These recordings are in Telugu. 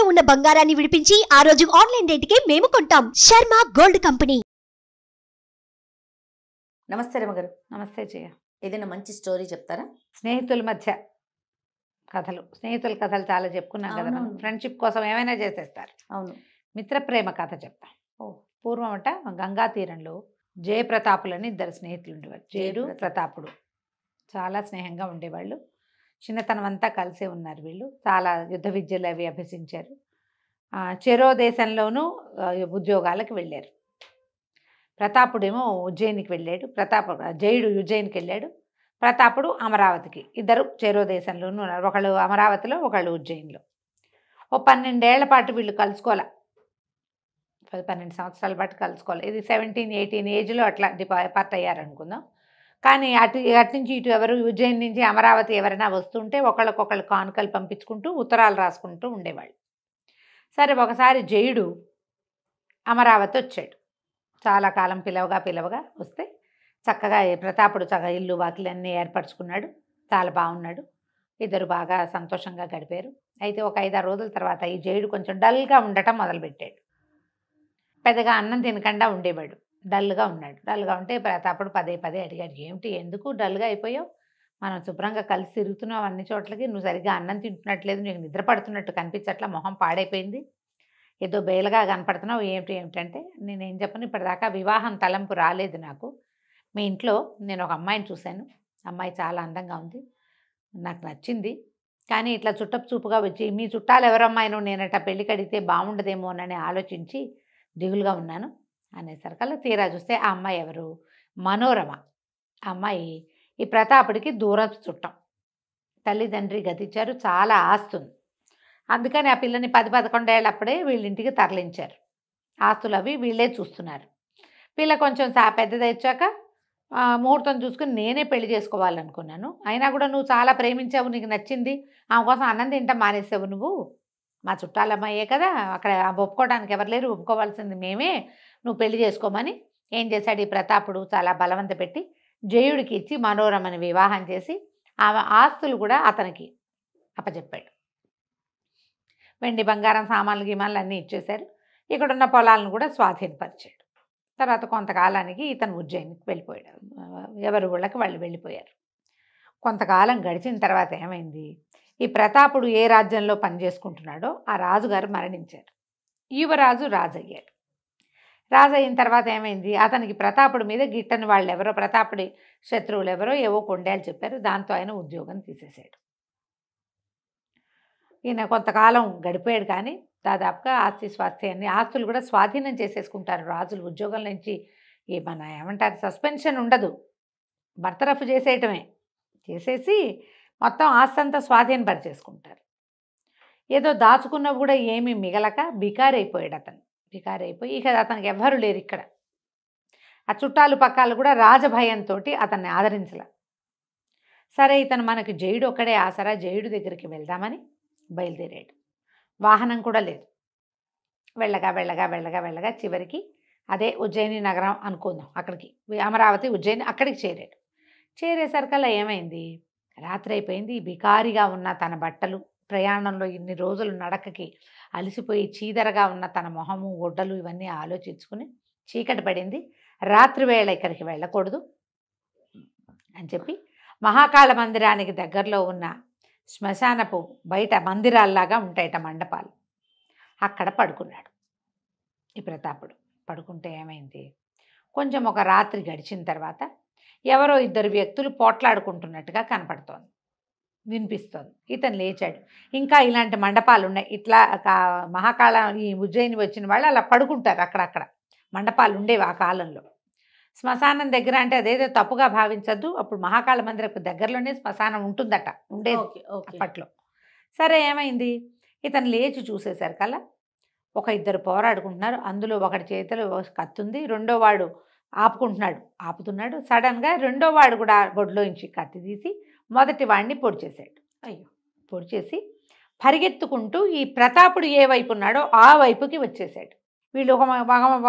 తాకట్టులో ఉన్న బంగారాన్ని విడిపించి ఆ రోజు ఆన్లైన్ కి మేము కొంటాం శర్మ గోల్డ్ కంపెనీ నమస్తే గారు నమస్తే జయ ఏదైనా మంచి స్టోరీ చెప్తారా స్నేహితుల మధ్య కథలు స్నేహితుల కథలు చాలా చెప్పుకున్నాం కదా ఫ్రెండ్షిప్ కోసం ఏమైనా చేసేస్తారు అవును మిత్ర ప్రేమ కథ చెప్తాం ఓ పూర్వం అంట గంగా తీరంలో జయప్రతాపులని ఇద్దరు స్నేహితులు ఉండేవారు జయరు ప్రతాపుడు చాలా స్నేహంగా ఉండేవాళ్ళు చిన్నతనం అంతా కలిసే ఉన్నారు వీళ్ళు చాలా యుద్ధ విద్యలు అవి అభ్యసించారు చెరో దేశంలోనూ ఉద్యోగాలకు వెళ్ళారు ప్రతాపుడేమో ఉజ్జయినికి వెళ్ళాడు ప్రతాప జయుడు ఉజ్జయినికి వెళ్ళాడు ప్రతాపుడు అమరావతికి ఇద్దరు చెరో దేశంలోనూ ఉన్నారు ఒకళ్ళు అమరావతిలో ఒకళ్ళు ఉజ్జయిన్లో ఓ పన్నెండేళ్ల పాటు వీళ్ళు కలుసుకోవాలి పది పన్నెండు సంవత్సరాల పాటు కలుసుకోవాలి ఇది సెవెంటీన్ ఎయిటీన్ ఏజ్లో అట్లా డిపా పార్ట్ అయ్యారనుకుందాం కానీ అటు అటు నుంచి ఇటు ఎవరు ఉజ్జయిన్ నుంచి అమరావతి ఎవరైనా వస్తుంటే ఒకళ్ళకొకళ్ళు కానుకలు పంపించుకుంటూ ఉత్తరాలు రాసుకుంటూ ఉండేవాళ్ళు సరే ఒకసారి జయుడు అమరావతి వచ్చాడు చాలా కాలం పిలవగా పిలవగా వస్తే చక్కగా ప్రతాపుడు చక్క ఇల్లు వాకిలన్నీ ఏర్పరచుకున్నాడు చాలా బాగున్నాడు ఇద్దరు బాగా సంతోషంగా గడిపారు అయితే ఒక ఐదారు రోజుల తర్వాత ఈ జయుడు కొంచెం డల్గా ఉండటం మొదలుపెట్టాడు పెద్దగా అన్నం తినకుండా ఉండేవాడు డల్గా ఉన్నాడు డల్గా ఉంటే అప్పుడు పదే పదే అడిగాడు ఏమిటి ఎందుకు డల్గా అయిపోయావు మనం శుభ్రంగా కలిసి తిరుగుతున్నావు అన్ని చోట్లకి నువ్వు సరిగ్గా అన్నం తింటున్నట్లేదు నీకు నిద్ర పడుతున్నట్టు కనిపించట్లా మొహం పాడైపోయింది ఏదో బేలగా కనపడుతున్నావు ఏమిటి ఏమిటంటే నేను ఏం చెప్పను ఇప్పటిదాకా వివాహం తలంపు రాలేదు నాకు మీ ఇంట్లో నేను ఒక అమ్మాయిని చూశాను అమ్మాయి చాలా అందంగా ఉంది నాకు నచ్చింది కానీ ఇట్లా చుట్టపు చూపుగా వచ్చి మీ చుట్టాలు ఎవరమ్మాయిను నేనట పెళ్ళికి అడిగితే బాగుండదేమోనని ఆలోచించి దిగులుగా ఉన్నాను అనేసరికల్లా తీరా చూస్తే ఆ అమ్మాయి ఎవరు మనోరమ అమ్మాయి ఈ ప్రతాపుడికి దూరం చుట్టం తల్లిదండ్రి గతించారు చాలా ఆస్తుంది అందుకని ఆ పిల్లని పది పదకొండేళ్ళప్పుడే వీళ్ళింటికి తరలించారు ఆస్తులు అవి వీళ్ళే చూస్తున్నారు పిల్ల కొంచెం సా పెద్దదచ్చాక ముహూర్తం చూసుకుని నేనే పెళ్లి చేసుకోవాలనుకున్నాను అయినా కూడా నువ్వు చాలా ప్రేమించావు నీకు నచ్చింది ఆమె కోసం అన్నం తింట మానేసావు నువ్వు మా చుట్టాలమ్మాయే కదా అక్కడ ఒప్పుకోవడానికి ఎవరు లేరు ఒప్పుకోవాల్సింది మేమే నువ్వు పెళ్లి చేసుకోమని ఏం చేశాడు ఈ ప్రతాపుడు చాలా బలవంత పెట్టి జయుడికి ఇచ్చి మనోరమని వివాహం చేసి ఆమె ఆస్తులు కూడా అతనికి అప్పచెప్పాడు వెండి బంగారం సామాన్లు గీమాన్లు అన్నీ ఇచ్చేశారు ఇక్కడున్న పొలాలను కూడా స్వాధీనపరిచాడు తర్వాత కొంతకాలానికి ఇతను ఉజ్జయినికి వెళ్ళిపోయాడు ఎవరి ఊళ్ళకి వాళ్ళు వెళ్ళిపోయారు కొంతకాలం గడిచిన తర్వాత ఏమైంది ఈ ప్రతాపుడు ఏ రాజ్యంలో పనిచేసుకుంటున్నాడో ఆ రాజుగారు మరణించారు యువరాజు రాజయ్యాడు రాజు అయిన తర్వాత ఏమైంది అతనికి ప్రతాపుడి మీద గిట్టని వాళ్ళు ఎవరో ప్రతాపుడి శత్రువులు ఎవరో ఏవో కొండేలు చెప్పారు దాంతో ఆయన ఉద్యోగం తీసేశాడు ఈయన కొంతకాలం గడిపాడు కానీ దాదాపుగా ఆస్తి అన్ని ఆస్తులు కూడా స్వాధీనం చేసేసుకుంటారు రాజులు ఉద్యోగం నుంచి ఈ మన ఏమంటారు సస్పెన్షన్ ఉండదు భర్తరఫ్ చేసేయటమే చేసేసి మొత్తం ఆస్తి అంతా స్వాధీనపరిచేసుకుంటారు ఏదో దాచుకున్నా కూడా ఏమీ మిగలక బికారైపోయాడు అతను వికారైపోయి ఇక అతనికి ఎవ్వరు లేరు ఇక్కడ ఆ చుట్టాలు పక్కాలు కూడా రాజభయంతో అతన్ని ఆదరించల సరే ఇతను మనకు జయుడు ఒక్కడే ఆసరా జయుడు దగ్గరికి వెళ్దామని బయలుదేరాడు వాహనం కూడా లేదు వెళ్ళగా వెళ్ళగా వెళ్ళగా వెళ్ళగా చివరికి అదే ఉజ్జయిని నగరం అనుకుందాం అక్కడికి అమరావతి ఉజ్జయిని అక్కడికి చేరాడు చేరేసరికల్లా ఏమైంది రాత్రి అయిపోయింది బికారిగా ఉన్న తన బట్టలు ప్రయాణంలో ఇన్ని రోజులు నడకకి అలసిపోయి చీదరగా ఉన్న తన మొహము ఒడ్డలు ఇవన్నీ ఆలోచించుకుని చీకటి పడింది రాత్రి వేళ ఇక్కడికి వెళ్ళకూడదు అని చెప్పి మహాకాళ మందిరానికి దగ్గరలో ఉన్న శ్మశానపు బయట మందిరాల్లాగా ఉంటాయట మండపాలు అక్కడ పడుకున్నాడు ఈ ప్రతాపుడు పడుకుంటే ఏమైంది కొంచెం ఒక రాత్రి గడిచిన తర్వాత ఎవరో ఇద్దరు వ్యక్తులు పోట్లాడుకుంటున్నట్టుగా కనపడుతోంది వినిపిస్తుంది ఇతను లేచాడు ఇంకా ఇలాంటి మండపాలు ఉన్నాయి ఇట్లా మహాకాళం ఈ ఉజ్జయిని వచ్చిన వాళ్ళు అలా పడుకుంటారు అక్కడక్కడ మండపాలు ఉండేవి ఆ కాలంలో శ్మశానం దగ్గర అంటే అదేదో తప్పుగా భావించద్దు అప్పుడు మహాకాళ మందిరకు దగ్గరలోనే శ్మశానం ఉంటుందట ఉండేది అప్పట్లో సరే ఏమైంది ఇతను లేచి చూసేశారు కల్లా ఒక ఇద్దరు పోరాడుకుంటున్నారు అందులో ఒకటి చేతిలో కత్తుంది రెండో వాడు ఆపుకుంటున్నాడు ఆపుతున్నాడు సడన్గా రెండో వాడు కూడా బొడ్లోంచి కత్తి తీసి మొదటి వాడిని పొడి చేశాడు అయ్యో పొడి చేసి పరిగెత్తుకుంటూ ఈ ప్రతాపుడు ఏ వైపు ఉన్నాడో ఆ వైపుకి వచ్చేసాడు వీళ్ళు ఒక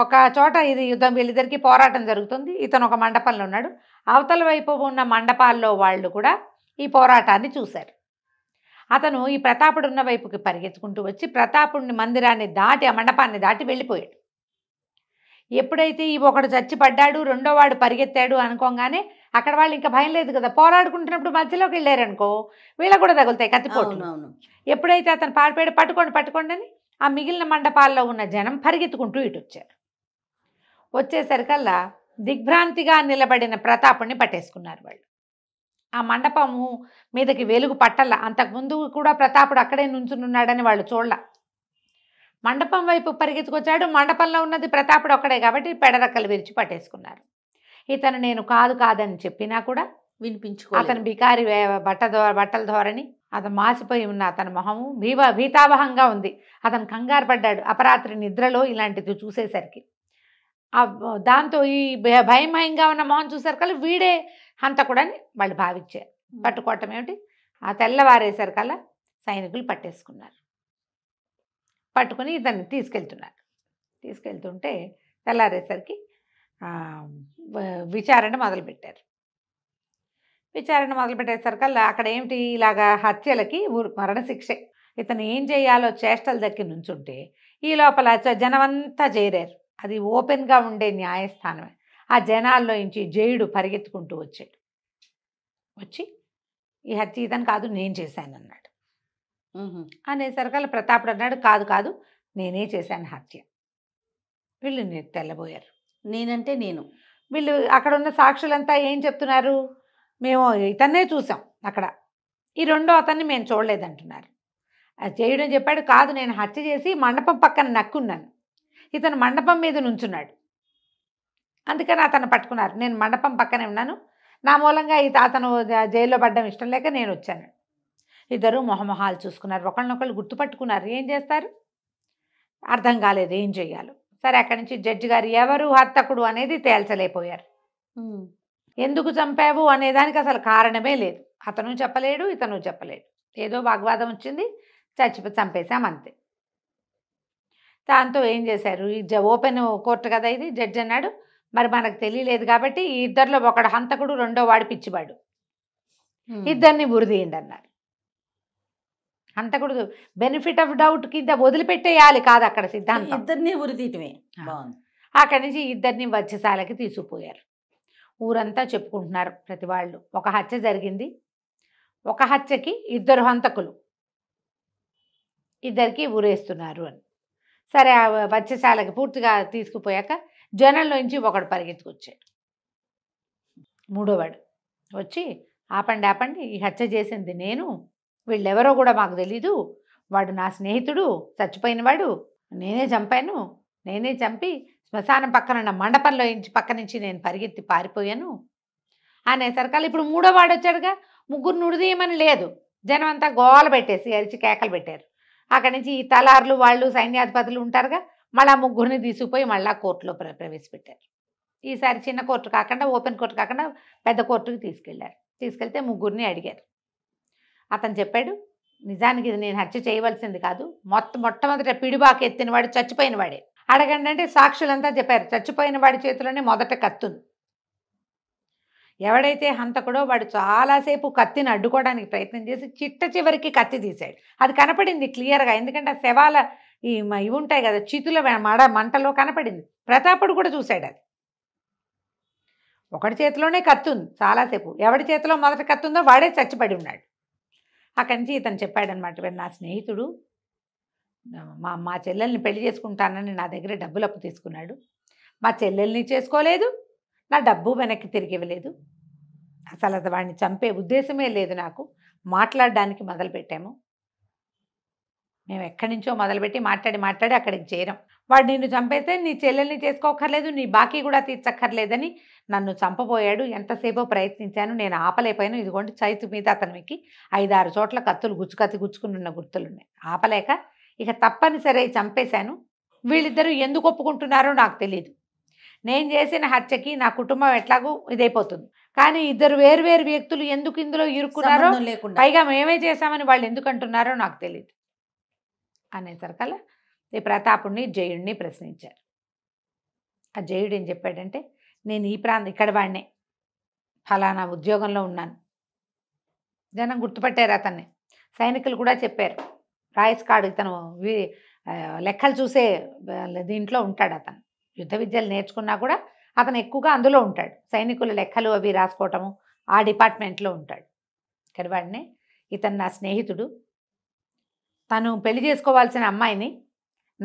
ఒక చోట ఇది యుద్ధం వీళ్ళిద్దరికి పోరాటం జరుగుతుంది ఇతను ఒక మండపంలో ఉన్నాడు అవతల వైపు ఉన్న మండపాల్లో వాళ్ళు కూడా ఈ పోరాటాన్ని చూశారు అతను ఈ ప్రతాపుడు ఉన్న వైపుకి పరిగెత్తుకుంటూ వచ్చి ప్రతాపుడిని మందిరాన్ని దాటి ఆ మండపాన్ని దాటి వెళ్ళిపోయాడు ఎప్పుడైతే ఈ ఒకడు చచ్చిపడ్డాడు రెండో వాడు పరిగెత్తాడు అనుకోగానే అక్కడ వాళ్ళు ఇంకా భయం లేదు కదా పోరాడుకుంటున్నప్పుడు మధ్యలోకి వెళ్ళారనుకో వీళ్ళకు కూడా తగులుతాయి కత్తిపోట్లు ఎప్పుడైతే అతను పాడిపోయాడు పట్టుకోండి పట్టుకోండి అని ఆ మిగిలిన మండపాల్లో ఉన్న జనం పరిగెత్తుకుంటూ ఇటు వచ్చారు వచ్చేసరికల్లా దిగ్భ్రాంతిగా నిలబడిన ప్రతాపుణ్ణి పట్టేసుకున్నారు వాళ్ళు ఆ మండపము మీదకి వెలుగు పట్టల అంతకుముందు కూడా ప్రతాపుడు అక్కడే నుంచునున్నాడని వాళ్ళు చూడాల మండపం వైపు పరిగెత్తుకొచ్చాడు మండపంలో ఉన్నది ప్రతాపుడు ఒక్కడే కాబట్టి పెడరక్కలు విరిచి పట్టేసుకున్నారు ఇతను నేను కాదు కాదని చెప్పినా కూడా వినిపించుకో అతను బికారి బట్ట బట్టల ధోరణి అతను మాసిపోయి ఉన్న అతని మొహము భీవ భీతావహంగా ఉంది అతను కంగారు పడ్డాడు అపరాత్రి నిద్రలో ఇలాంటిది చూసేసరికి దాంతో ఈ భయమయంగా ఉన్న మొహం చూసారు కల్లా వీడే అని వాళ్ళు భావించారు పట్టుకోవటం ఏమిటి ఆ తెల్లవారేసరి కల్లా సైనికులు పట్టేసుకున్నారు పట్టుకుని ఇతన్ని తీసుకెళ్తున్నారు తీసుకెళ్తుంటే తెల్లారేసరికి విచారణ మొదలుపెట్టారు విచారణ అలా అక్కడ ఏమిటి ఇలాగా హత్యలకి మరణశిక్షే ఇతను ఏం చేయాలో చేష్టల దగ్గర నుంచుంటే ఈ లోపల జనమంతా చేరారు అది ఓపెన్గా ఉండే న్యాయస్థానమే ఆ జనాల్లో నుంచి జయుడు పరిగెత్తుకుంటూ వచ్చాడు వచ్చి ఈ హత్య ఇతను కాదు నేను చేశాను అన్నాడు అలా ప్రతాపుడు అన్నాడు కాదు కాదు నేనే చేశాను హత్య వీళ్ళు నేను తెల్లబోయారు నేనంటే నేను వీళ్ళు అక్కడ ఉన్న సాక్షులంతా ఏం చెప్తున్నారు మేము ఇతన్నే చూసాం అక్కడ ఈ రెండో అతన్ని మేము చూడలేదంటున్నారు చేయడం చెప్పాడు కాదు నేను హత్య చేసి మండపం పక్కన నక్కున్నాను ఇతను మండపం మీద నుంచున్నాడు అందుకని అతను పట్టుకున్నారు నేను మండపం పక్కనే ఉన్నాను నా మూలంగా ఇత అతను జైల్లో పడ్డం ఇష్టం లేక నేను వచ్చాను ఇద్దరు మొహమొహాలు చూసుకున్నారు ఒకళ్ళనొకళ్ళు గుర్తుపట్టుకున్నారు ఏం చేస్తారు అర్థం కాలేదు ఏం చేయాలో సరే అక్కడి నుంచి జడ్జి గారు ఎవరు హర్తకుడు అనేది తేల్చలేకపోయారు ఎందుకు చంపావు అనేదానికి అసలు కారణమే లేదు అతను చెప్పలేడు ఇతను చెప్పలేడు ఏదో వాగ్వాదం వచ్చింది చచ్చిపో చంపేశాం అంతే దాంతో ఏం చేశారు ఈ ఓపెన్ కోర్టు కదా ఇది జడ్జి అన్నాడు మరి మనకు తెలియలేదు కాబట్టి ఈ ఇద్దరిలో ఒకడు హంతకుడు రెండో వాడు పిచ్చివాడు ఇద్దరిని బురిదీయండి అన్నారు అంతకూడదు బెనిఫిట్ ఆఫ్ డౌట్ కింద వదిలిపెట్టేయాలి కాదు అక్కడ సిద్ధాంతం ఇద్దరిని ఉరితీయటమే బాగుంది అక్కడి నుంచి ఇద్దరిని మధ్యశాలకి తీసుకుపోయారు ఊరంతా చెప్పుకుంటున్నారు ప్రతి వాళ్ళు ఒక హత్య జరిగింది ఒక హత్యకి ఇద్దరు హంతకులు ఇద్దరికి ఊరేస్తున్నారు అని సరే ఆ పూర్తిగా తీసుకుపోయాక జనంలోంచి ఒకడు పరిగెత్తుకొచ్చాడు మూడోవాడు వచ్చి ఆపండి ఆపండి ఈ హత్య చేసింది నేను వీళ్ళెవరో కూడా మాకు తెలీదు వాడు నా స్నేహితుడు చచ్చిపోయినవాడు నేనే చంపాను నేనే చంపి శ్మశానం పక్కన ఉన్న మండపంలో ఇంచి పక్క నుంచి నేను పరిగెత్తి పారిపోయాను అనే సరికాలు ఇప్పుడు మూడో వాడు వచ్చాడుగా ముగ్గురు నుడిదీయమని లేదు జనం అంతా గోల పెట్టేసి అరిచి కేకలు పెట్టారు అక్కడి నుంచి ఈ తలార్లు వాళ్ళు సైన్యాధిపతులు ఉంటారుగా మళ్ళీ ముగ్గురిని తీసుకుపోయి మళ్ళీ కోర్టులో ప్రవేశపెట్టారు ఈసారి చిన్న కోర్టు కాకుండా ఓపెన్ కోర్టు కాకుండా పెద్ద కోర్టుకి తీసుకెళ్లారు తీసుకెళ్తే ముగ్గురిని అడిగారు అతను చెప్పాడు నిజానికి ఇది నేను హత్య చేయవలసింది కాదు మొత్తం మొట్టమొదట వాడు చచ్చిపోయిన చచ్చిపోయినవాడే అడగండి అంటే సాక్షులంతా చెప్పారు చచ్చిపోయిన వాడి చేతిలోనే మొదట కత్తుంది ఎవడైతే హంతకుడో వాడు చాలాసేపు కత్తిని అడ్డుకోవడానికి ప్రయత్నం చేసి చిట్ట చివరికి కత్తి తీశాడు అది కనపడింది క్లియర్గా ఎందుకంటే శవాల ఈ ఇవి ఉంటాయి కదా చితుల మడ మంటలో కనపడింది ప్రతాపుడు కూడా చూశాడు అది ఒకటి చేతిలోనే కత్తుంది చాలాసేపు ఎవడి చేతిలో మొదట కత్తుందో వాడే చచ్చిపడి ఉన్నాడు అక్కడి నుంచి ఇతను చెప్పాడనమాట నా స్నేహితుడు మా మా చెల్లెల్ని పెళ్లి చేసుకుంటానని నా దగ్గర డబ్బులు అప్పు తీసుకున్నాడు మా చెల్లెల్ని చేసుకోలేదు నా డబ్బు వెనక్కి తిరిగి ఇవ్వలేదు అసలు అది వాడిని చంపే ఉద్దేశమే లేదు నాకు మాట్లాడడానికి మొదలుపెట్టాము మేము ఎక్కడి నుంచో మొదలుపెట్టి మాట్లాడి మాట్లాడి అక్కడికి చేరాం వాడు నిన్ను చంపేస్తే నీ చెల్లెల్ని చేసుకోక్కర్లేదు నీ బాకీ కూడా తీర్చక్కర్లేదని నన్ను చంపబోయాడు ఎంతసేపో ప్రయత్నించాను నేను ఆపలేకపోయాను ఇదిగోండి చైతు మీద అతనికి ఐదారు చోట్ల కత్తులు గుచ్చుకత్తి గుచ్చుకుని ఉన్న గుర్తులున్నాయి ఆపలేక ఇక తప్పనిసరి చంపేశాను వీళ్ళిద్దరూ ఎందుకు ఒప్పుకుంటున్నారో నాకు తెలియదు నేను చేసిన హత్యకి నా కుటుంబం ఎట్లాగూ ఇదైపోతుంది కానీ ఇద్దరు వేరువేరు వ్యక్తులు ఎందుకు ఇందులో ఇరుక్కున్నారో పైగా మేమే చేశామని వాళ్ళు ఎందుకు అంటున్నారో నాకు తెలియదు అనేసరికల్లా ప్రతాపుణ్ణి జయుడిని ప్రశ్నించారు ఆ జయుడు ఏం చెప్పాడంటే నేను ఈ ప్రాంతం ఇక్కడ వాడినే ఫలానా ఉద్యోగంలో ఉన్నాను జనం గుర్తుపట్టారు అతన్ని సైనికులు కూడా చెప్పారు రాయస్ కాడు ఇతను లెక్కలు చూసే దీంట్లో ఉంటాడు అతను యుద్ధ విద్యలు నేర్చుకున్నా కూడా అతను ఎక్కువగా అందులో ఉంటాడు సైనికుల లెక్కలు అవి రాసుకోవటము ఆ డిపార్ట్మెంట్లో ఉంటాడు ఇక్కడ వాడినే ఇతను నా స్నేహితుడు తను పెళ్లి చేసుకోవాల్సిన అమ్మాయిని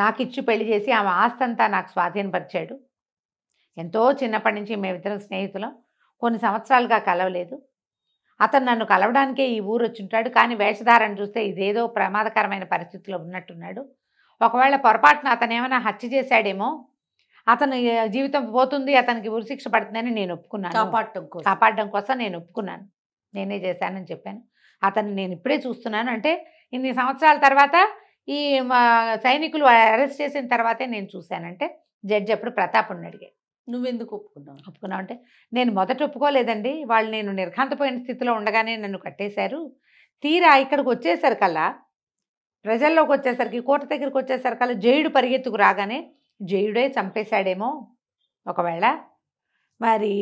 నాకు ఇచ్చి పెళ్లి చేసి ఆమె ఆస్తంతా నాకు స్వాధీనపరిచాడు ఎంతో చిన్నప్పటి నుంచి మేమిద్దరం స్నేహితులం కొన్ని సంవత్సరాలుగా కలవలేదు అతను నన్ను కలవడానికే ఈ ఊరు వచ్చి ఉంటాడు కానీ వేషధారణ చూస్తే ఇదేదో ప్రమాదకరమైన పరిస్థితిలో ఉన్నట్టున్నాడు ఒకవేళ పొరపాటున అతను ఏమైనా హత్య చేశాడేమో అతను జీవితం పోతుంది అతనికి ఉరిశిక్ష పడుతుందని నేను ఒప్పుకున్నాను కాపాడటం కోసం కాపాడడం కోసం నేను ఒప్పుకున్నాను నేనే చేశానని చెప్పాను అతను నేను ఇప్పుడే చూస్తున్నాను అంటే ఇన్ని సంవత్సరాల తర్వాత ఈ మా సైనికులు అరెస్ట్ చేసిన తర్వాతే నేను చూశానంటే జడ్జి అప్పుడు ప్రతాప్ని అడిగాడు నువ్వెందుకు ఒప్పుకున్నావు ఒప్పుకున్నావు అంటే నేను మొదట ఒప్పుకోలేదండి వాళ్ళు నేను నిర్ఘాంతపోయిన స్థితిలో ఉండగానే నన్ను కట్టేశారు తీరా ఇక్కడికి వచ్చేసరికల్లా ప్రజల్లోకి వచ్చేసరికి కోట దగ్గరికి వచ్చేసరికల్లా జయుడు పరిగెత్తుకు రాగానే జయుడే చంపేశాడేమో ఒకవేళ మరి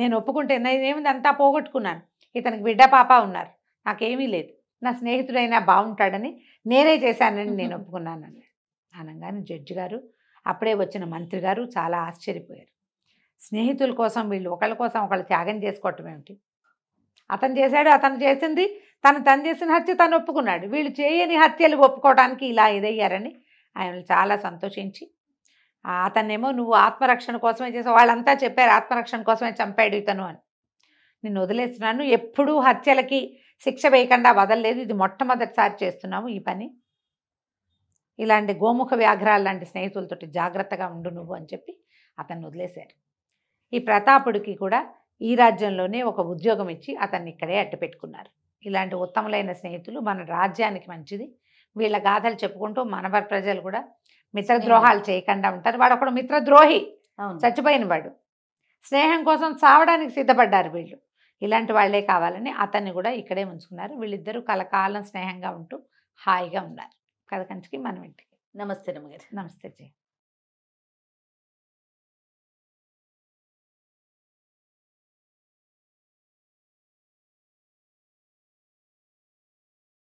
నేను ఒప్పుకుంటే నేనేమి అంతా పోగొట్టుకున్నాను ఇతనికి బిడ్డ పాప ఉన్నారు నాకేమీ లేదు నా స్నేహితుడైనా బాగుంటాడని నేనే చేశానని నేను ఒప్పుకున్నాను అన్నాడు అనగానే జడ్జి గారు అప్పుడే వచ్చిన మంత్రి గారు చాలా ఆశ్చర్యపోయారు స్నేహితుల కోసం వీళ్ళు ఒకళ్ళ కోసం ఒకళ్ళు త్యాగం చేసుకోవటం ఏమిటి అతను చేశాడు అతను చేసింది తను తను చేసిన హత్య తను ఒప్పుకున్నాడు వీళ్ళు చేయని హత్యలు ఒప్పుకోవడానికి ఇలా ఇదయ్యారని ఆయన చాలా సంతోషించి అతన్నేమో నువ్వు ఆత్మరక్షణ కోసమే చేసావు వాళ్ళంతా చెప్పారు ఆత్మరక్షణ కోసమే చంపాడు ఇతను అని నిన్ను వదిలేస్తున్నాను ఎప్పుడూ హత్యలకి శిక్ష వేయకుండా వదలలేదు ఇది మొట్టమొదటిసారి చేస్తున్నాము ఈ పని ఇలాంటి గోముఖ వ్యాఘ్రాలు లాంటి స్నేహితులతోటి జాగ్రత్తగా ఉండు నువ్వు అని చెప్పి అతన్ని వదిలేశారు ఈ ప్రతాపుడికి కూడా ఈ రాజ్యంలోనే ఒక ఉద్యోగం ఇచ్చి అతన్ని ఇక్కడే అట్టుపెట్టుకున్నారు ఇలాంటి ఉత్తములైన స్నేహితులు మన రాజ్యానికి మంచిది వీళ్ళ గాథలు చెప్పుకుంటూ మనవర ప్రజలు కూడా మిత్రద్రోహాలు చేయకుండా ఉంటారు వాడు ఒకడు మిత్రద్రోహి చచ్చిపోయిన వాడు స్నేహం కోసం చావడానికి సిద్ధపడ్డారు వీళ్ళు ఇలాంటి వాళ్లే కావాలని అతన్ని కూడా ఇక్కడే ఉంచుకున్నారు వీళ్ళిద్దరూ కలకాలం స్నేహంగా ఉంటూ హాయిగా ఉన్నారు కథ కంచికి మనం ఇంటికి నమస్తే నమ్మగారు నమస్తే జయ